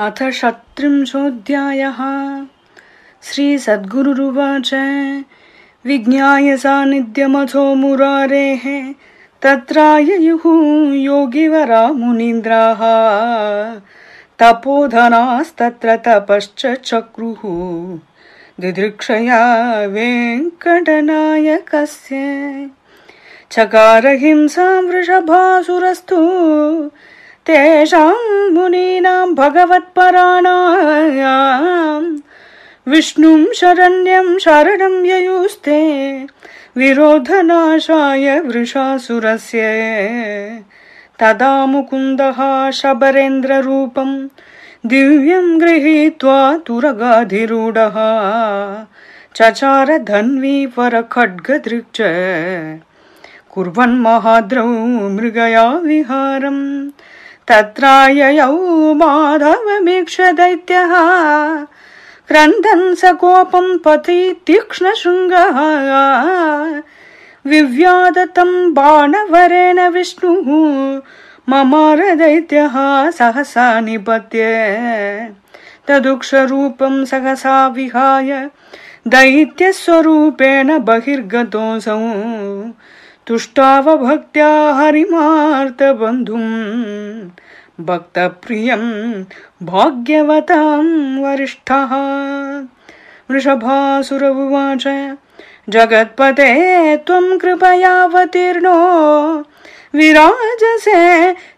अथ षत्रिंशोऽध्यायः श्रीसद्गुरुरुवाच विज्ञाय सान्निध्यमथो मुरारेः तत्राययुः योगिवरा मुनीन्द्राः तपोधनास्तत्र तपश्च चक्रुः दिदृक्षया वेङ्कटनायकस्य हिंसा वृषभासुरस्तु तेषां मुनीनां भगवत्पराणायां विष्णुं शरण्यं शरणं ययुस्ते विरोधनाशाय वृषासुरस्य तदा मुकुन्दः शबरेन्द्ररूपं दिव्यं गृहीत्वा तुरगाधिरूढः चचार धन्वीपरखड्गदृक् च कुर्वन् महाद्रौ मृगया विहारम् तत्राययौ माधवमीक्ष दैत्यः क्रन्दन् स कोपम् पथि तीक्ष्णशृङ्गः विव्यादत्तम् बाणवरेण विष्णुः दैत्यः सहसा निपत्ये तदुक्षरूपं सहसा विहाय दैत्यस्वरूपेण बहिर्गतोऽसौ तुष्टावभक्त्या हरिमार्तबन्धुम् भक्तप्रियं भाग्यवतं वरिष्ठः वृषभासुर उवाच जगत्पते त्वम् कृपया विराजसे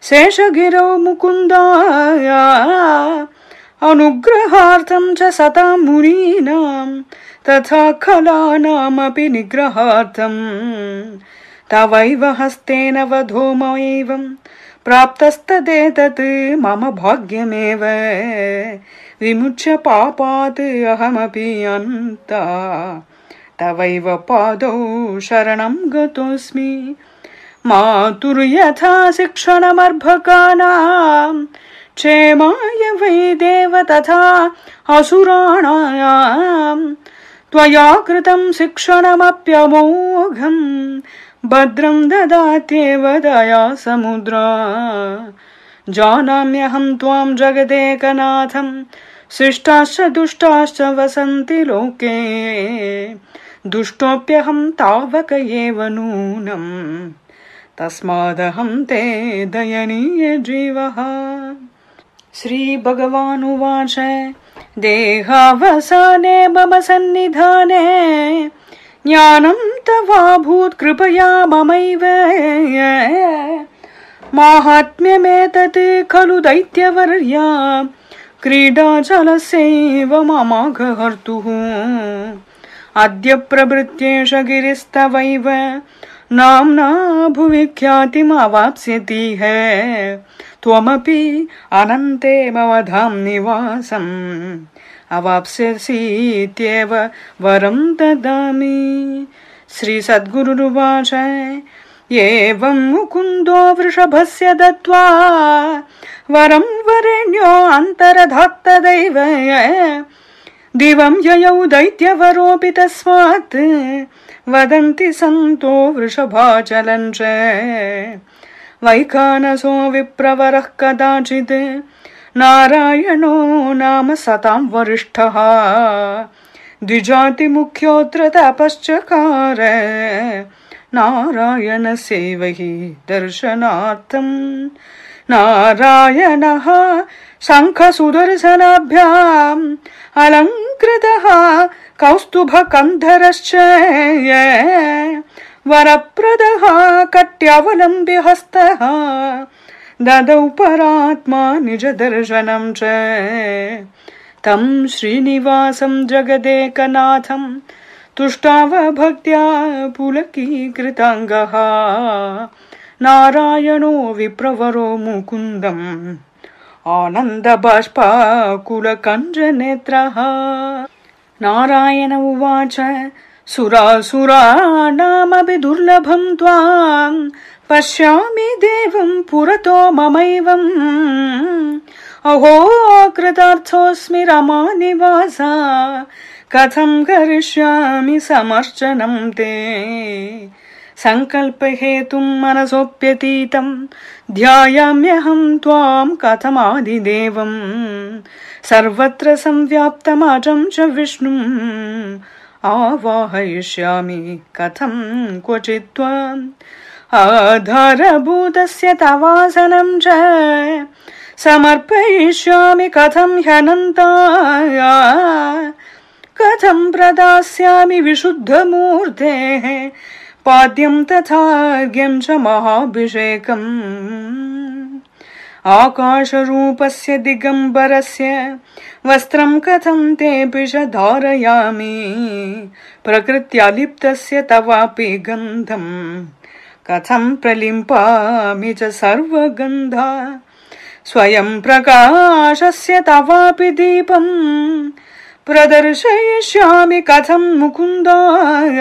शेषगिरौ मुकुन्दाय अनुग्रहार्थं च सता मुनीनां तथा खलानामपि निग्रहार्थम् तवैव हस्तेन वधूमेवम् प्राप्तस्तदेतत् मम भाग्यमेव विमुच्य पापात् अहमपि अन्ता तवैव पादौ शरणम् गतोऽस्मि मातुर्यथा शिक्षणमर्भकानाम् क्षेमाय वै देव तथा असुराणायाम् त्वया कृतम् शिक्षणमप्यमोघम् भद्रं ददात्येव दया समुद्रा जानाम्यहं त्वां जगदेकनाथं शिष्टाश्च दुष्टाश्च वसन्ति लोके दुष्टोऽप्यहं तावक एव नूनम् तस्मादहं ते दयनीय दयनीयजीवः श्रीभगवानुवाच देहावसाने मम सन्निधाने ज्ञानं कृपया ममैव माहात्म्यमेतत् खलु दैत्यवर्या क्रीडाचलस्यैव ममाघहर्तुः अद्य प्रभृत्येष गिरिस्तवैव नाम्ना भुवि ख्यातिमवाप्स्यतीह त्वमपि अनन्ते मम धाम्नि अवाप्स्यसीत्येव वरं ददामि श्रीसद्गुरुवाच एवं मुकुन्दो वृषभस्य दत्त्वा वरं वरेण्यो अन्तरधात्त दिवं ययौ दैत्यवरोऽपि तस्मात् वदन्ति सन्तो वृषभाचलञ्च वैखानसो विप्रवरः कदाचित् नारायणो नाम सतां वरिष्ठः द्विजातिमुख्योऽत्र तपश्चकार नारायणसेवैः दर्शनार्थम् नारायणः शङ्खसुदर्शनाभ्याम् अलङ्कृतः कौस्तुभकन्धरश्च वरप्रदः कट्यवलम्ब्य हस्तः ददौ परात्मा निजदर्शनं च तं श्रीनिवासं जगदेकनाथम् तुष्टावभक्त्या पुलकीकृताङ्गः नारायणो विप्रवरो मुकुन्दम् आनन्दबाष्पाकुलकञ्जनेत्रः नारायण उवाच सुरासुराणामपि दुर्लभं त्वाम् पश्यामि देवं पुरतो ममैवम् अहो कृतार्थोऽस्मि रमानिवास कथं करिष्यामि समर्चनं ते सङ्कल्पहेतुं मनसोऽप्यतीतं ध्यायाम्यहं त्वां कथमादिदेवम् सर्वत्र संव्याप्तमजं च विष्णुम् आवाहयिष्यामि कथं क्वचित् त्वाम् आधारभूतस्य चमर्पय्या च समर्पयिष्यामि कथम ह्यनन्ताय कथं प्रदास्यामि विशुद्धमूर्तेः पाद्यं तथार्घ्यं च महाभिषेकम् आकाशरूपस्य दिगम्बरस्य से वस्त्र तेऽपि च धारयामि प्रकृत्या लिप्तस्य तवापि गन्धम् कथं प्रलिम्पामि च सर्वगन्धा स्वयं प्रकाशस्य तवापि दीपम् प्रदर्शयिष्यामि कथं मुकुन्दाय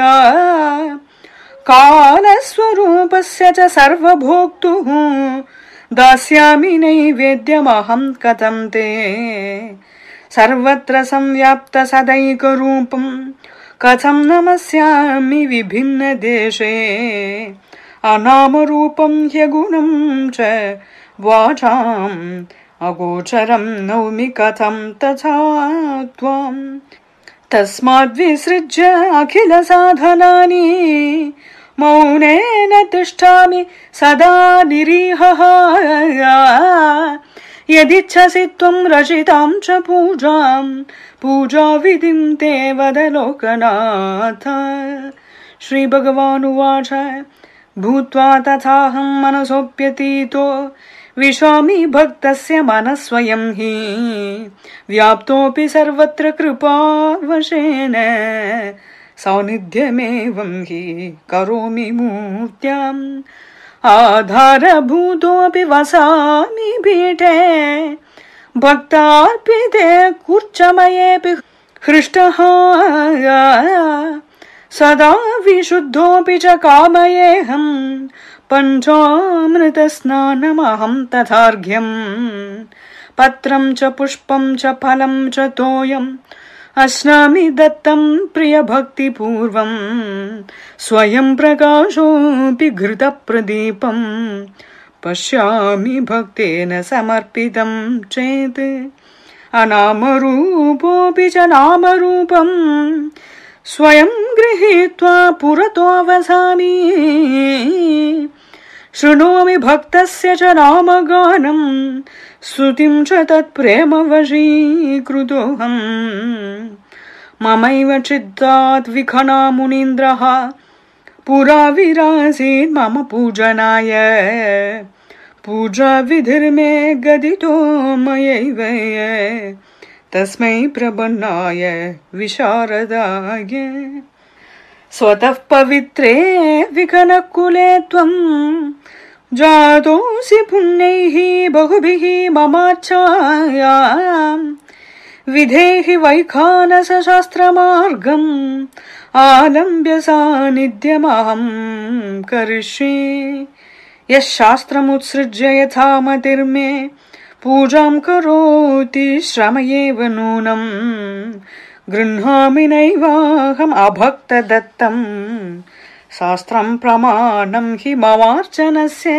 कालस्वरूपस्य च सर्वभोक्तुः दास्यामि नैवेद्यमहं कथं ते सर्वत्र संव्याप्त सदैकरूपम् कथम् नमस्यामि विभिन्नदेशे अनामरूपम् ह्यगुणम् च वाचाम् अगोचरं नौमि कथम् तथा त्वम् तस्माद्विसृज्य अखिलसाधनानि मौनेन तिष्ठामि सदा निरीहः यदिच्छसि त्वम् रचिताम् च पूजाम् पूजाविधिम् ते वदलोकनाथ श्रीभगवानुवाच भूत्वा तथाहं मनसोऽप्यतीतो विश्वामि भक्तस्य मनः स्वयं हि व्याप्तोऽपि सर्वत्र कृपावशेन सान्निध्यमेवं हि करोमि मूर्त्याम् आधारभूतोऽपि वसामि पीठे भक्तार्पिते कुर्चमयेऽपि हृष्टः सदा विशुद्धोऽपि च कामयेऽहम् पञ्चामृतस्नानमहम् तथार्घ्यम् पत्रम् च पुष्पम् च फलम् च तोयम् अस्नामि दत्तम् प्रियभक्तिपूर्वम् स्वयम् प्रकाशोऽपि घृतप्रदीपम् पश्यामि भक्तेन समर्पितम् चेत् अनामरूपोऽपि च नामरूपम् स्वयं गृहीत्वा पुरतोऽवसामि शृणोमि भक्तस्य च रामगानम् श्रुतिं च तत्प्रेमवशीकृतोऽहम् ममैव चित्तात् विखना मुनीन्द्रः पुरा विरासीत् मम पूजनाय पूजाविधिर्मे गदितो मयैव तस्मै प्रपन्नाय विशारदाय स्वतः पवित्रे विघनकुले त्वम् जातोऽसि पुण्यैः बहुभिः ममाच्छायाम् विधेहि वैखानसशास्त्रमार्गम् आलम्ब्य सान्निध्यमहम् करिष्ये यः शास्त्रमुत्सृज्य यथा मतिर्मे पूजां करोति श्रम एव नूनम् गृह्णामि नैवाहम् अभक्तदत्तम् शास्त्रं प्रमाणं हि ममार्जनस्य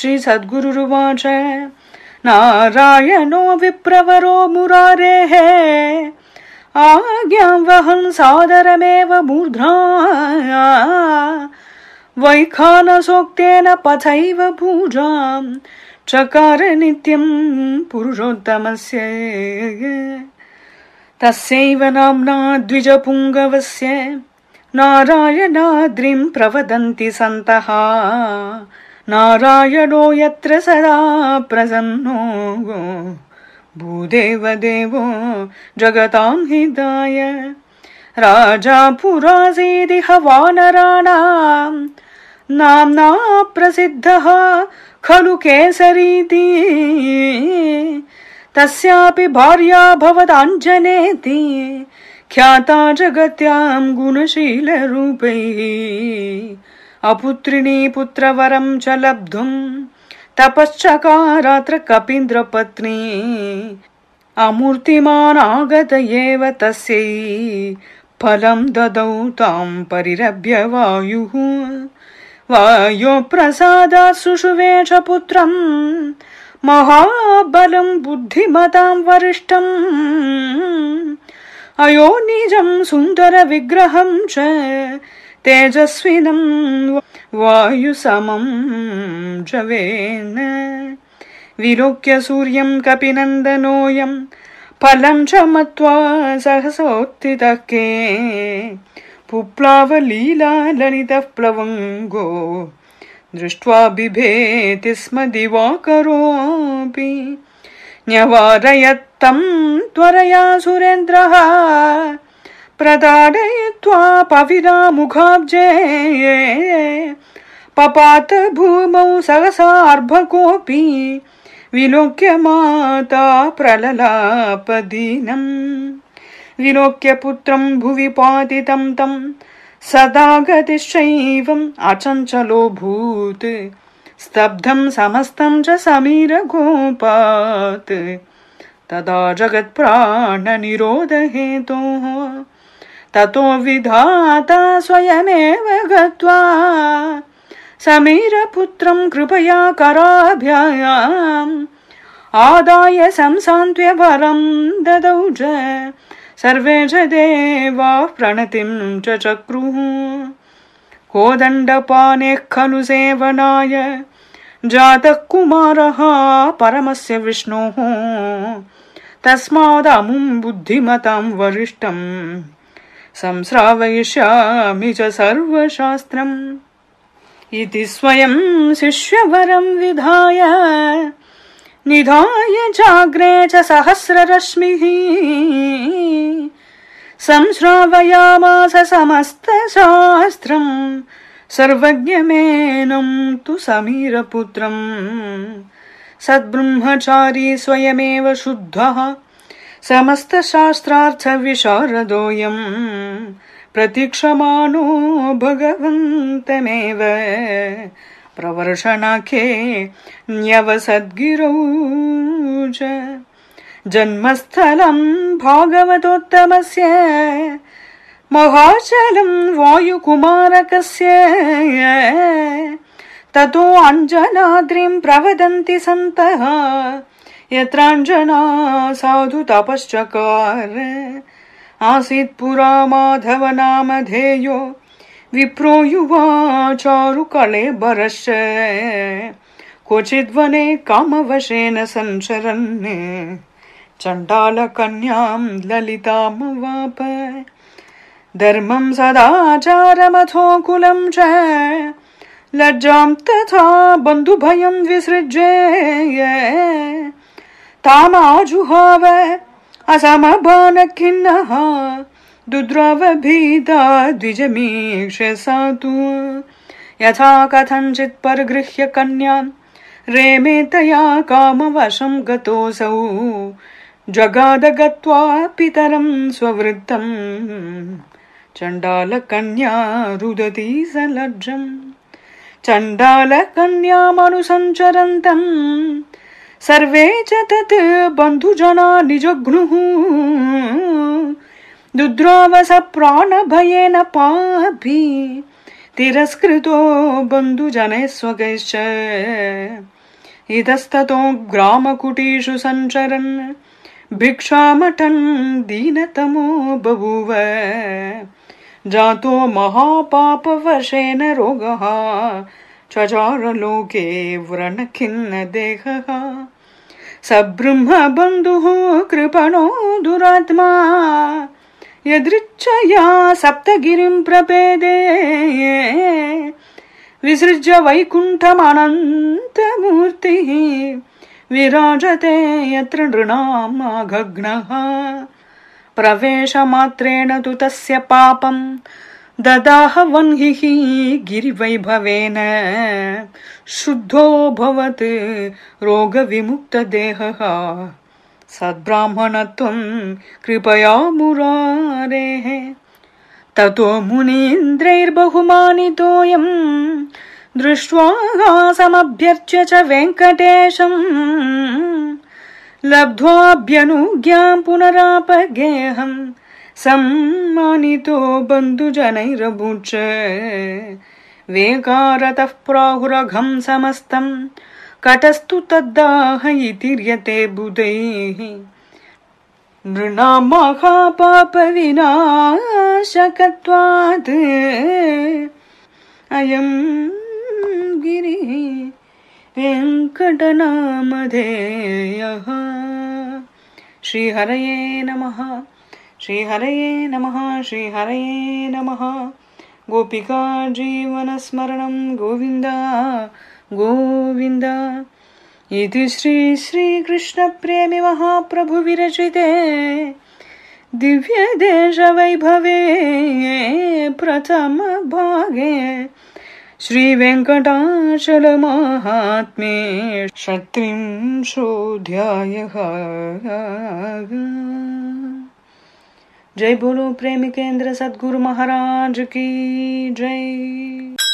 श्रीसद्गुरुरुवाच नारायणो विप्रवरो मुरारेः आज्ञां वहन् सादरमेव मूर्ध्रा वैखानसोक्तेन पथैव पूजाम् चकार नित्यम् पुरुषोत्तमस्य तस्यैव नाम्ना द्विजपुङ्गवस्य नारायणाद्रिम् प्रवदन्ति सन्तः नारायणो यत्र सदा प्रसन्नो भूदेव भूदेवदेवो जगतां हिदाय राजा पुरासेदिह वानराणाम् नाम्ना प्रसिद्धः खलु केसरीति तस्यापि भवदाञ्जनेति ख्याता जगत्यां गुणशीलरूपै अपुत्रिणी पुत्रवरं च लब्धुम् तपश्चकारात्र कपीन्द्रपत्नी अमूर्तिमानागत एव तस्यै फलं ददौ तां परिरभ्य वायुः वायो प्रसादा शुषुवे च पुत्रम् महाबलं बुद्धिमताम् वरिष्ठम् अयो निजम् सुन्दर विग्रहम् च तेजस्विनम् वायुसमम् च विलोक्य सूर्यम् कपिनन्दनोऽयम् फलम् च मत्वा सहसोत्थितः पुप्लावलीलालितः प्लवङ्गो दृष्ट्वा बिभेति स्म दिवाकरोऽपि न्यवारयत्तं त्वरया सुरेन्द्रः प्रताडयित्वा पविरा मुखाब्जेये पपात भूमौ सहसार्भकोऽपि विलोक्य माता प्रललापदिनम् विलोक्य पुत्रं भुवि पातितं तं सदा गतिश्चैवम् अचञ्चलो भूत् स्तब्धं समस्तं च समीर तदा जगत्प्राणनिरोध ततो विधाता स्वयमेव गत्वा समीरपुत्रं कृपया कराभ्ययाम् आदाय संसान्त्व्य वरं ददौ सर्वे च देवाः प्रणतिं च चक्रुः कोदण्डपानेः खनुसेवनाय जातः कुमारः परमस्य विष्णोः तस्मादमुं बुद्धिमताम् वरिष्ठम् संस्रावयिष्यामि च सर्वशास्त्रम् इति स्वयं शिष्यवरं विधाय निधाय जाग्रे च सहस्ररश्मिः संश्रावयामास समस्तशास्त्रम् सर्वज्ञमेनम् तु समीरपुत्रम् सद्ब्रह्मचारी स्वयमेव शुद्धः समस्तशास्त्रार्थ विशारदोऽयम् प्रतीक्षमाणो भगवन्तमेव प्रवर्षणखे न्यवसद्गिरौ जन्मस्थलं भागवतोत्तमस्य महाचलं वायुकुमारकस्य ततो अञ्जनाद्रिं प्रवदन्ति सन्तः यत्राञ्जना साधु तपश्चकार आसीत् पुरा माधवनामधेयो विप्रो विप्रोयुवाचारुकलेबरश्च क्वचिद्वने कामवशेन संचरन् चण्डालकन्यां ललितामवाप धर्मं सदाचारमथो कुलं च लज्जां तथा बन्धुभयं विसृज्य तामाजुहाव असमभानखिन्नः दुद्रावभीता द्विजमीक्षसा तु यथा कथञ्चित् परगृह्य कन्या रेमे तया कामवशं गतोऽसौ जगाद गत्वा पितरं स्ववृत्तम् चण्डालकन्या रुदति स लज्जम् चण्डालकन्यामनुसञ्चरन्तम् सर्वे च तत् बन्धुजना निजघ्नुः दुद्रावस प्राणभयेन पाभी तिरस्कृतो बन्धुजने स्वगैश्च इतस्ततो ग्रामकुटीषु सञ्चरन् भिक्षामठन् दीनतमो बभूव जातो महापापवशेन रोगः चचारलोके देहः सब्रह्म बन्धुः कृपणो दुरात्मा यदृच्छया सप्तगिरिम् सप्तगिरिं प्रपेदे विसृज्य वैकुण्ठमनन्तमूर्तिः विराजते यत्र अघग्नः प्रवेशमात्रेण तु तस्य पापं ददाह वह्निः गिरिवैभवेन शुद्धो भवत् रोगविमुक्तदेहः सद्ब्राह्मणत्वम् कृपया मुरारेः ततो मुनीन्द्रैर्बहुमानितोऽयम् दृष्ट्वासमभ्यर्च्य च वेङ्कटेशम् लब्ध्वाभ्यनुज्ञां पुनरापगेहं सम्मानितो बन्धुजनैर्बुच वेकारतः प्राहुरघं समस्तम् कटस्तु तद्दाह बुध बुधैः नृणां महापापविनाशकत्वात् अयं गिरिः वेङ्कटनामधेयः श्रीहरये नमः श्रीहरये नमः श्रीहरये नमः गोपिका जीवनस्मरणं गोविन्दा गोविन्द इति श्री श्रीकृष्णप्रेमि महाप्रभुविरचिते दिव्यदेशवैभवे प्रथमभागे श्रीवेङ्कटाचलमाहात्म्ये क्षत्रिंशोऽध्यायः जय बोलो प्रेम केंद्र सदगुरु महाराज की जय